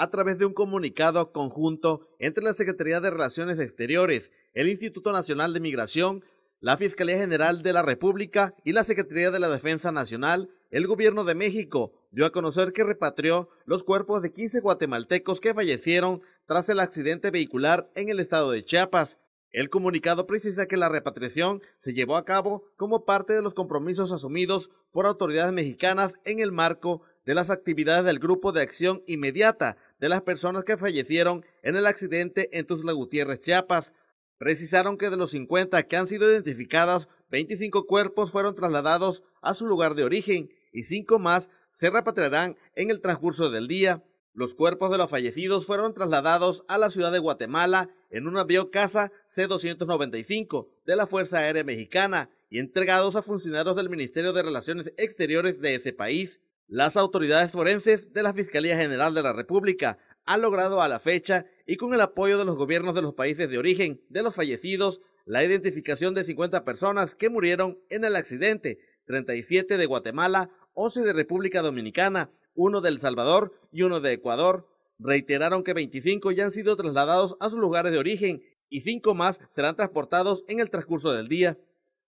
a través de un comunicado conjunto entre la Secretaría de Relaciones Exteriores, el Instituto Nacional de Migración, la Fiscalía General de la República y la Secretaría de la Defensa Nacional, el Gobierno de México dio a conocer que repatrió los cuerpos de 15 guatemaltecos que fallecieron tras el accidente vehicular en el estado de Chiapas. El comunicado precisa que la repatriación se llevó a cabo como parte de los compromisos asumidos por autoridades mexicanas en el marco de las actividades del Grupo de Acción Inmediata de las personas que fallecieron en el accidente en Tuzla Gutiérrez, Chiapas. Precisaron que de los 50 que han sido identificadas, 25 cuerpos fueron trasladados a su lugar de origen y 5 más se repatriarán en el transcurso del día. Los cuerpos de los fallecidos fueron trasladados a la ciudad de Guatemala en una biocasa C-295 de la Fuerza Aérea Mexicana y entregados a funcionarios del Ministerio de Relaciones Exteriores de ese país. Las autoridades forenses de la Fiscalía General de la República han logrado a la fecha y con el apoyo de los gobiernos de los países de origen de los fallecidos la identificación de 50 personas que murieron en el accidente, 37 de Guatemala, 11 de República Dominicana, uno de El Salvador y uno de Ecuador. Reiteraron que 25 ya han sido trasladados a sus lugares de origen y 5 más serán transportados en el transcurso del día.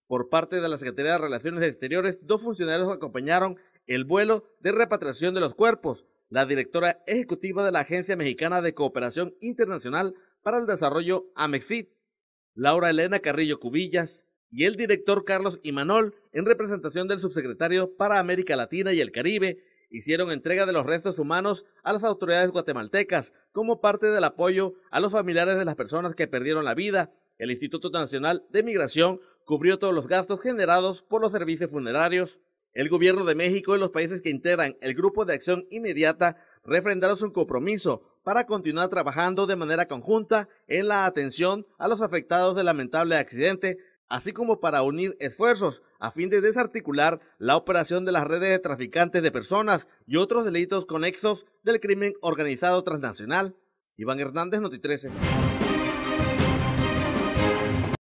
Por parte de la Secretaría de Relaciones Exteriores, dos funcionarios acompañaron el vuelo de repatriación de los cuerpos. La directora ejecutiva de la Agencia Mexicana de Cooperación Internacional para el Desarrollo, AMEXID, Laura Elena Carrillo Cubillas, y el director Carlos Imanol, en representación del subsecretario para América Latina y el Caribe, hicieron entrega de los restos humanos a las autoridades guatemaltecas como parte del apoyo a los familiares de las personas que perdieron la vida. El Instituto Nacional de Migración cubrió todos los gastos generados por los servicios funerarios el gobierno de México y los países que integran el Grupo de Acción Inmediata refrendaron su compromiso para continuar trabajando de manera conjunta en la atención a los afectados del lamentable accidente, así como para unir esfuerzos a fin de desarticular la operación de las redes de traficantes de personas y otros delitos conexos del crimen organizado transnacional. Iván Hernández, Noti 13.